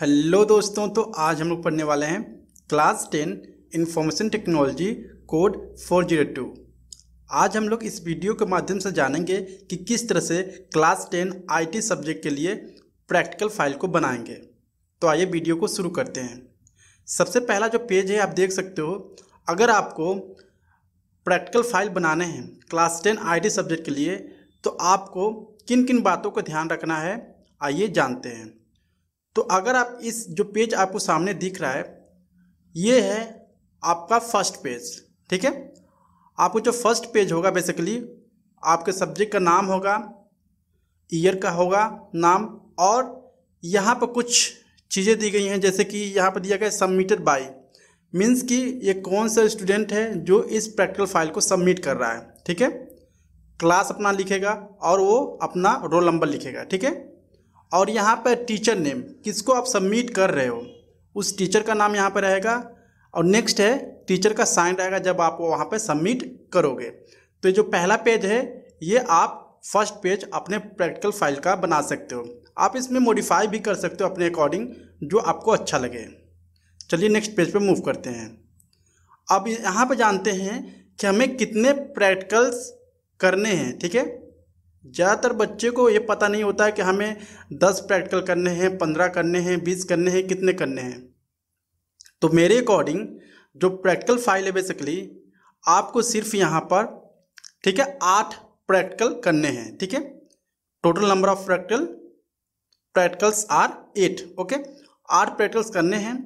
hello दोस्तों तो आज हम लोग पढ़ने वाले हैं class ten information technology code four zero two आज हम लोग इस वीडियो के माध्यम से जानेंगे कि किस तरह से क्लास टेन आईटी सब्जेक्ट के लिए प्रैक्टिकल फाइल को बनाएंगे तो आइए वीडियो को शुरू करते हैं सबसे पहला जो पेज है आप देख सकते हो अगर आपको प्रैक्टिकल फाइल बनाने हैं क्लास टेन आई सब्जेक्ट के लिए तो आपको किन किन बातों का ध्यान रखना है आइए जानते हैं तो अगर आप इस जो पेज आपको सामने दिख रहा है ये है आपका फर्स्ट पेज ठीक है आपको जो फर्स्ट पेज होगा बेसिकली आपके सब्जेक्ट का नाम होगा ईयर का होगा नाम और यहाँ पर कुछ चीज़ें दी गई हैं जैसे कि यहाँ पर दिया गया सबमिटेड बाई मीन्स कि ये कौन सा स्टूडेंट है जो इस प्रैक्टिकल फाइल को सबमिट कर रहा है ठीक है क्लास अपना लिखेगा और वो अपना रोल नंबर लिखेगा ठीक है और यहाँ पर टीचर नेम किसको आप सबमिट कर रहे हो उस टीचर का नाम यहाँ पर रहेगा और नेक्स्ट है टीचर का साइन रहेगा जब आप वहाँ पर सबमिट करोगे तो ये जो पहला पेज है ये आप फर्स्ट पेज अपने प्रैक्टिकल फाइल का बना सकते हो आप इसमें मॉडिफाई भी कर सकते हो अपने अकॉर्डिंग जो आपको अच्छा लगे चलिए नेक्स्ट पेज पे मूव करते हैं अब यहाँ पे जानते हैं कि हमें कितने प्रैक्टिकल्स करने हैं ठीक है ज़्यादातर बच्चे को ये पता नहीं होता है कि हमें दस प्रैक्टिकल करने हैं पंद्रह करने हैं बीस करने हैं कितने करने हैं तो मेरे अकॉर्डिंग जो प्रैक्टिकल फाइल है बेसिकली आपको सिर्फ यहाँ पर ठीक है आठ प्रैक्टिकल करने हैं ठीक है total number of practical practicals are eight okay आठ प्रैक्टिकल्स करने हैं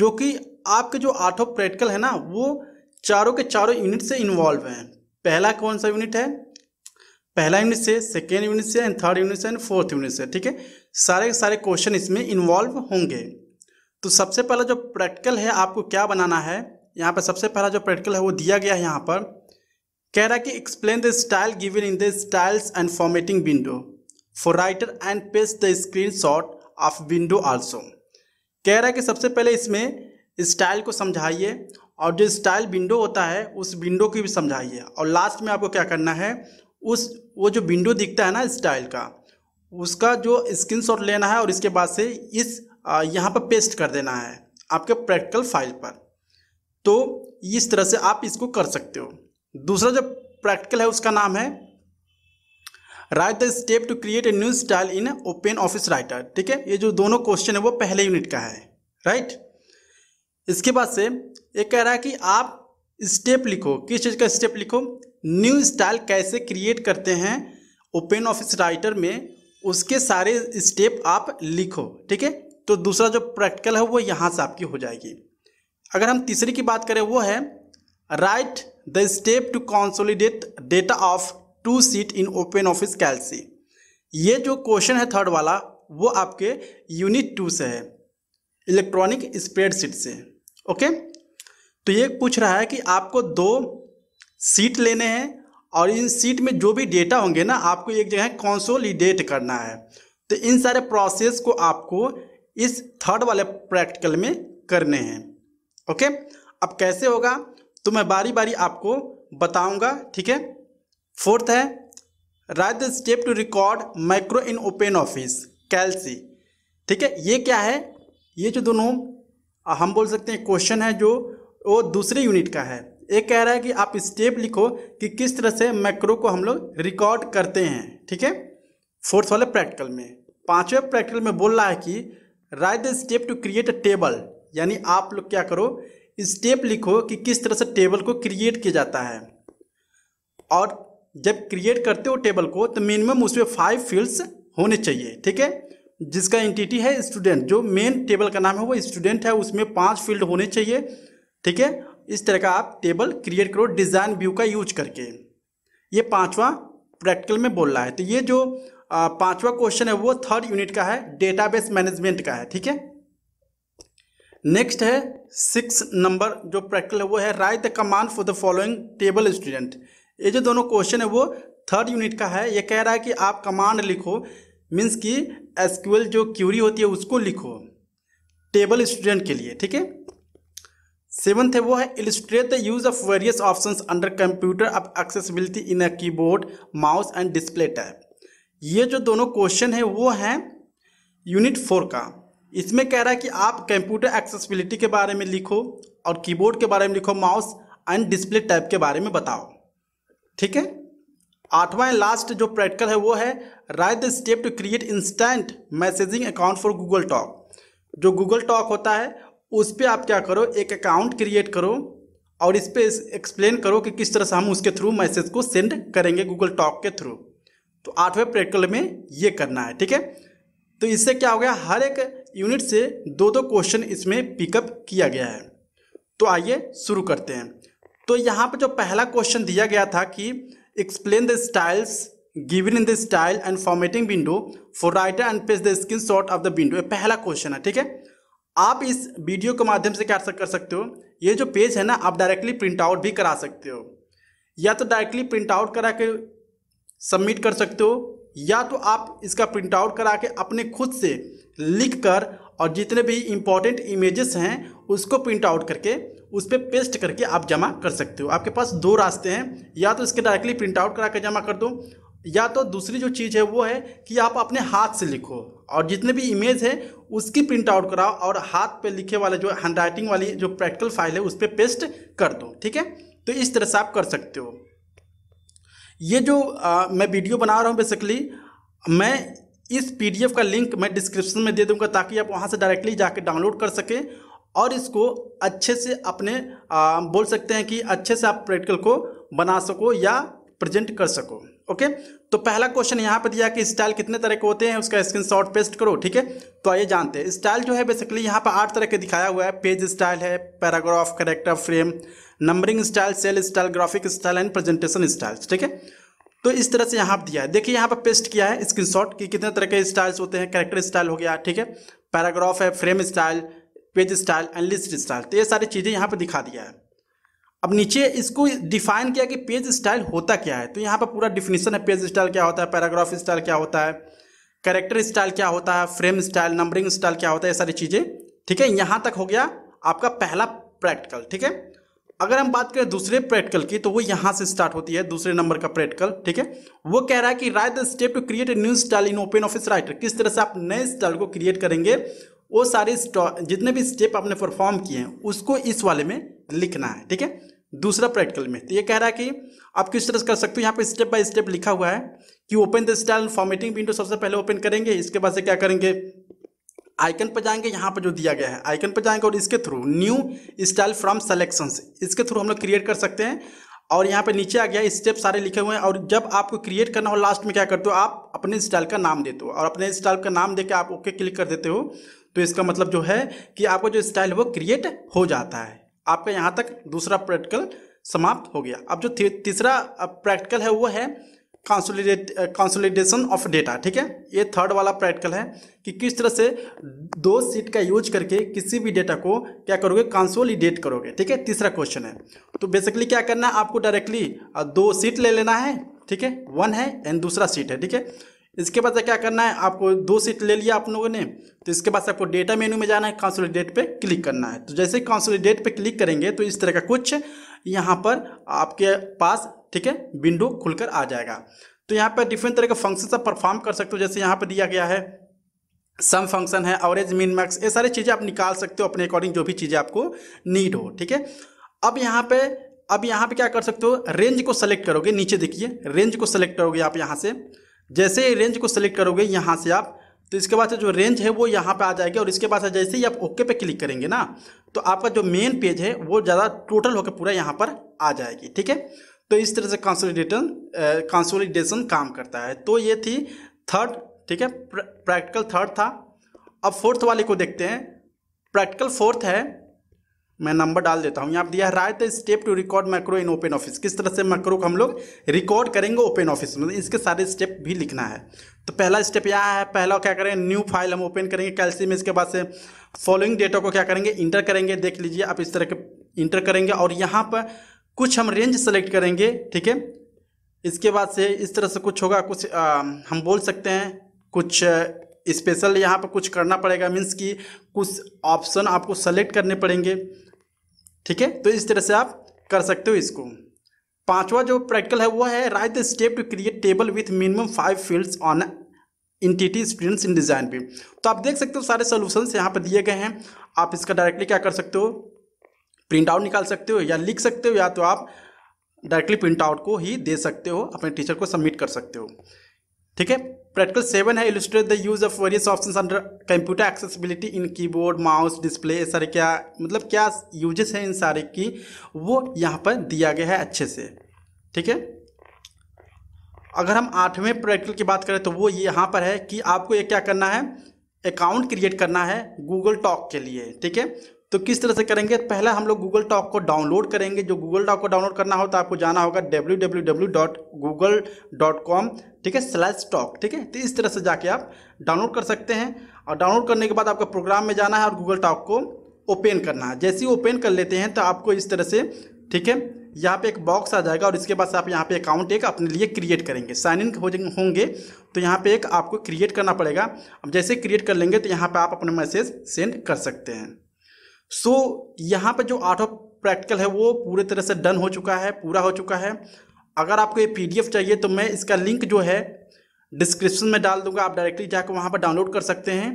जो कि आपके जो आठों प्रैक्टिकल है ना वो चारों के चारों यूनिट से इन्वॉल्व हैं पहला कौन सा यूनिट है पहला यूनिट से सेकेंड यूनिट से एंड थर्ड यूनिट से एंड फोर्थ यूनिट से ठीक है सारे सारे क्वेश्चन इसमें इन्वॉल्व होंगे तो सबसे पहला जो प्रैक्टिकल है आपको क्या बनाना है यहाँ पर सबसे पहला जो प्रैक्टिकल है वो दिया गया है यहाँ पर कह रहा है कि explain the style given in the styles and formatting window for Writer and paste the screen shot of window also कह रहा है कि सबसे पहले इसमें स्टाइल को समझाइए और जो स्टाइल विंडो होता है उस विंडो की भी समझाइए और लास्ट में आपको क्या करना है उस वो जो विंडो दिखता है ना स्टाइल का उसका जो स्क्रीन लेना है और इसके बाद से इस यहाँ पर पेस्ट कर देना है आपके प्रैक्टिकल फाइल पर तो इस तरह से आप इसको कर सकते हो दूसरा जो प्रैक्टिकल है उसका नाम है write the step to create a new style in Open Office Writer ठीक है ये जो दोनों क्वेश्चन है वो पहले यूनिट का है राइट इसके बाद से ये कह रहा है कि आप स्टेप लिखो किस चीज़ का स्टेप लिखो न्यू स्टाइल कैसे क्रिएट करते हैं ओपन ऑफिस राइटर में उसके सारे स्टेप आप लिखो ठीक है तो दूसरा जो प्रैक्टिकल है वो यहाँ से आपकी हो जाएगी अगर हम तीसरी की बात करें वो है write the step to consolidate data of two sheet in Open Office Calc ये जो क्वेश्चन है थर्ड वाला वो आपके यूनिट टू से है इलेक्ट्रॉनिक स्प्रेडशीट से ओके तो ये पूछ रहा है कि आपको दो सीट लेने हैं और इन सीट में जो भी डेटा होंगे ना आपको एक जगह कॉन्सोलीडेट करना है तो इन सारे प्रोसेस को आपको इस थर्ड वाले प्रैक्टिकल में करने हैं ओके अब कैसे होगा तो मैं बारी बारी आपको बताऊंगा ठीक है फोर्थ है write the step to record macro in Open Office Calc ठीक है ये क्या है ये जो दोनों हम बोल सकते हैं क्वेश्चन है जो वो दूसरे यूनिट का है एक कह रहा है कि आप स्टेप लिखो कि किस तरह से मैक्रो को हम लोग रिकॉर्ड करते हैं ठीक है फोर्थ वाले प्रैक्टिकल में पांचवें प्रैक्टिकल में बोल रहा है कि write the step to create a table यानी आप लोग क्या करो स्टेप लिखो कि किस तरह से टेबल को क्रिएट किया जाता है और जब क्रिएट करते हो टेबल को तो मिनिमम उसमें फाइव फील्ड्स होने चाहिए ठीक है जिसका एंटिटी है स्टूडेंट जो मेन टेबल का नाम है वो स्टूडेंट है उसमें पांच फील्ड होने चाहिए ठीक है इस तरह का आप टेबल क्रिएट करो डिज़ाइन व्यू का यूज करके ये पांचवा प्रैक्टिकल में बोल रहा है तो ये जो पांचवा क्वेश्चन है वो थर्ड यूनिट का है डेटाबेस मैनेजमेंट का है ठीक है नेक्स्ट है सिक्स नंबर जो प्रैक्टिकल है वो है write the command for the following table student ये जो दोनों क्वेश्चन है वो थर्ड यूनिट का है ये कह रहा है कि आप कमांड लिखो मीन्स कि एसक्यूएल जो क्यूरी होती है उसको लिखो टेबल स्टूडेंट के लिए ठीक है सेवंथ है वो है illustrate the use of various options under computer of accessibility in a keyboard mouse and display tab ये जो दोनों क्वेश्चन है वो है यूनिट फोर का इसमें कह रहा है कि आप कंप्यूटर एक्सेसिबिलिटी के बारे में लिखो और कीबोर्ड के बारे में लिखो माउस एंड डिस्प्ले टैप के बारे में बताओ ठीक है आठवां एंड लास्ट जो प्रैक्टिकल है वो है write the step to create instant messaging account for Google Talk जो गूगल टॉक होता है उस पर आप क्या करो एक अकाउंट क्रिएट करो और इस पर एक्सप्लेन करो कि किस तरह से हम उसके थ्रू मैसेज को सेंड करेंगे गूगल टॉक के थ्रू तो आठवें प्रैक्टिकल में ये करना है ठीक है तो इससे क्या हो गया हर एक यूनिट से दो दो क्वेश्चन इसमें पिकअप किया गया है तो आइए शुरू करते हैं तो यहाँ पर जो पहला क्वेश्चन दिया गया था कि explain the styles given in the style and formatting window for Writer and page the screen shot of the window पहला क्वेश्चन है ठीक है आप इस वीडियो के माध्यम से क्या कर सकते हो ये जो पेज है ना आप डायरेक्टली प्रिंट आउट भी करा सकते हो या तो डायरेक्टली प्रिंट आउट करा के सबमिट कर सकते हो या तो आप इसका प्रिंट आउट करा के अपने खुद से लिख कर और जितने भी इम्पोर्टेंट इमेजेस हैं उसको प्रिंट आउट करके उस पर पे पेस्ट करके आप जमा कर सकते हो आपके पास दो रास्ते हैं या तो इसके डायरेक्टली प्रिंट आउट करा के जमा कर दो या तो दूसरी जो चीज़ है वो है कि आप अपने हाथ से लिखो और जितने भी इमेज है उसकी प्रिंट आउट कराओ और हाथ पे लिखे वाले जो हैंड राइटिंग वाली जो प्रैक्टिकल फाइल है उस पर पे पेस्ट कर दो ठीक है तो इस तरह से आप कर सकते हो ये जो आ, मैं वीडियो बना रहा हूँ बेसिकली मैं इस पी का लिंक मैं डिस्क्रिप्शन में दे दूँगा ताकि आप वहाँ से डायरेक्टली जाके डाउनलोड कर सकें और इसको अच्छे से अपने आ, बोल सकते हैं कि अच्छे से आप प्रैक्टिकल को बना सको या प्रेजेंट कर सको ओके तो पहला क्वेश्चन यहाँ पर दिया कि स्टाइल कितने तरह के होते हैं उसका स्क्रीन शॉट पेस्ट करो ठीक है तो आइए जानते हैं स्टाइल जो है बेसिकली यहाँ पर आठ तरह के दिखाया हुआ है पेज स्टाइल है paragraph character frame numbering style cell style graphic style and presentation style ठीक है तो इस तरह से यहाँ पर दिया है देखिए यहाँ पर पेस्ट किया है शॉट कि कितने तरह के स्टाइल्स होते हैं करेक्टर स्टाइल हो गया ठीक है पैराग्राफ है frame style page style and list style तो ये सारी चीज़ें यहाँ पर दिखा दिया है अब नीचे इसको डिफाइन किया कि पेज स्टाइल होता क्या है तो यहाँ पर पूरा डिफिनेशन है पेज स्टाइल क्या होता है पैराग्राफ स्टाइल क्या होता है कैरेक्टर स्टाइल क्या होता है फ्रेम स्टाइल नंबरिंग स्टाइल क्या होता है ये सारी चीज़ें ठीक है यहाँ तक हो गया आपका पहला प्रैक्टिकल ठीक है अगर हम बात करें दूसरे प्रैक्टिकल की तो वो यहाँ से स्टार्ट होती है दूसरे नंबर का प्रैक्टिकल ठीक है वो कह रहा है कि write the step to create a new style in Open Office Writer किस तरह से आप नए स्टाइल को क्रिएट करेंगे वो सारे जितने भी स्टेप आपने परफॉर्म किए हैं उसको इस वाले में लिखना है ठीक है दूसरा प्रैक्टिकल में तो ये कह रहा है कि आप किस तरह से कर सकते हो यहाँ पे स्टेप बाय स्टेप लिखा हुआ है कि open the style formatting window सबसे पहले ओपन करेंगे इसके बाद से क्या करेंगे आइकन पर जाएंगे यहाँ पर जो दिया गया है आइकन पर जाएंगे और इसके through new style from selection इसके थ्रू हम लोग क्रिएट कर सकते हैं और यहाँ पे नीचे आ गया स्टेप सारे लिखे हुए हैं और जब आपको क्रिएट करना हो लास्ट में क्या करते हो आप अपने स्टाइल का नाम देते हो और अपने स्टाइल का नाम देकर आप ओके क्लिक कर देते हो तो इसका मतलब जो है कि आपका जो स्टाइल है वो क्रिएट हो जाता है आपका यहाँ तक दूसरा प्रैक्टिकल समाप्त हो गया अब जो तीसरा प्रैक्टिकल है वो है कॉन्सोलिडेट कॉन्सोलिडेशन ऑफ डेटा ठीक है ये थर्ड वाला प्रैक्टिकल है कि किस तरह से दो सीट का यूज करके किसी भी डेटा को क्या करोगे कॉन्सोलिडेट करोगे ठीक है तीसरा क्वेश्चन है तो बेसिकली क्या करना है आपको डायरेक्टली दो सीट ले लेना है ठीक है वन है एंड दूसरा सीट है ठीक है इसके बाद क्या करना है आपको दो सीट ले लिया आप लोगों ने तो इसके बाद आपको डेटा मेनू में जाना है कॉन्सोलिडेट पे क्लिक करना है तो जैसे कॉन्सोलिडेट पे क्लिक करेंगे तो इस तरह का कुछ यहाँ पर आपके पास ठीक है विंडो खुलकर आ जाएगा तो यहाँ पर डिफरेंट तरह के फंक्शन आप परफॉर्म कर सकते हो जैसे यहाँ पर दिया गया है सम फंक्शन है एवरेज मीन मैक्स ये सारी चीज़ें आप निकाल सकते हो अपने अकॉर्डिंग जो भी चीज़ें आपको नीड हो ठीक है अब यहाँ पे अब यहाँ पे क्या कर सकते हो रेंज को सेलेक्ट करोगे नीचे देखिए रेंज को सेलेक्ट करोगे आप यहाँ से जैसे रेंज को सिलेक्ट करोगे यहाँ से आप तो इसके बाद से जो रेंज है वो यहाँ पे आ जाएगी और इसके बाद से जैसे ही आप ओके पे क्लिक करेंगे ना तो आपका जो मेन पेज है वो ज़्यादा टोटल होकर पूरा यहाँ पर आ जाएगी ठीक है तो इस तरह से कंसोलिडेटन कंसोलिडेशन काम करता है तो ये थी थर्ड ठीक है प्रैक्टिकल थर्ड था अब फोर्थ वाले को देखते हैं प्रैक्टिकल फोर्थ है मैं नंबर डाल देता हूँ यहाँ पर दिया है write step to record macro in Open Office किस तरह से मैक्रो को हम लोग रिकॉर्ड करेंगे ओपन ऑफिस में इसके सारे स्टेप भी लिखना है तो पहला स्टेप यह है पहला क्या करेंगे न्यू फाइल हम ओपन करेंगे कैल्सी में इसके बाद से फॉलोइंग डेटा को क्या करेंगे इंटर करेंगे देख लीजिए आप इस तरह के इंटर करेंगे और यहाँ पर कुछ हम रेंज सेलेक्ट करेंगे ठीक है इसके बाद से इस तरह से कुछ होगा कुछ आ, हम बोल सकते हैं कुछ स्पेशल यहाँ पर कुछ करना पड़ेगा मीन्स कि कुछ ऑप्शन आपको सेलेक्ट करने पड़ेंगे ठीक है तो इस तरह से आप कर सकते हो इसको पांचवा जो प्रैक्टिकल है वो है write the step to create table with minimum five fields on entity students in design पे तो आप देख सकते हो सारे सोल्यूशंस यहाँ पर दिए गए हैं आप इसका डायरेक्टली क्या कर सकते हो प्रिंट आउट निकाल सकते हो या लिख सकते हो या तो आप डायरेक्टली प्रिंट आउट को ही दे सकते हो अपने टीचर को सबमिट कर सकते हो ठीक है प्रैक्टिकल सेवन है illustrate the use of various option under computer accessibility in keyboard mouse display ये सारे क्या मतलब क्या यूजेस हैं इन सारे की वो यहाँ पर दिया गया है अच्छे से ठीक है अगर हम आठवें प्रैक्टिकल की बात करें तो वो ये यहाँ पर है कि आपको ये क्या करना है अकाउंट क्रिएट करना है गूगल टॉक के लिए ठीक है तो किस तरह से करेंगे पहला हम लोग गूगल टॉक को डाउनलोड करेंगे जो गूगल टॉक को डाउनलोड करना हो तो आपको जाना होगा www.google.com ठीक है स्लैश टॉक ठीक है तो इस तरह से जाके आप डाउनलोड कर सकते हैं और डाउनलोड करने के बाद आपको प्रोग्राम में जाना है और गूगल टॉक को ओपन करना है जैसे ही ओपन कर लेते हैं तो आपको इस तरह से ठीक है यहाँ पे एक बॉक्स आ जाएगा और इसके बाद आप यहाँ पे अकाउंट एक अपने लिए क्रिएट करेंगे साइन इन हो होंगे तो यहाँ पे एक आपको क्रिएट करना पड़ेगा अब जैसे क्रिएट कर लेंगे तो यहाँ पे आप अपने मैसेज सेंड कर सकते हैं सो so, यहाँ पर जो आर्ट ऑफ प्रैक्टिकल है वो पूरे तरह से डन हो चुका है पूरा हो चुका है अगर आपको ये पी चाहिए तो मैं इसका लिंक जो है डिस्क्रिप्शन में डाल दूंगा आप डायरेक्टली जाकर वहाँ पर डाउनलोड कर सकते हैं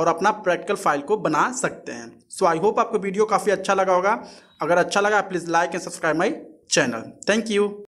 और अपना प्रैक्टिकल फाइल को बना सकते हैं सो आई होप आपको वीडियो काफ़ी अच्छा लगा होगा अगर अच्छा लगा please like and subscribe my channel thank you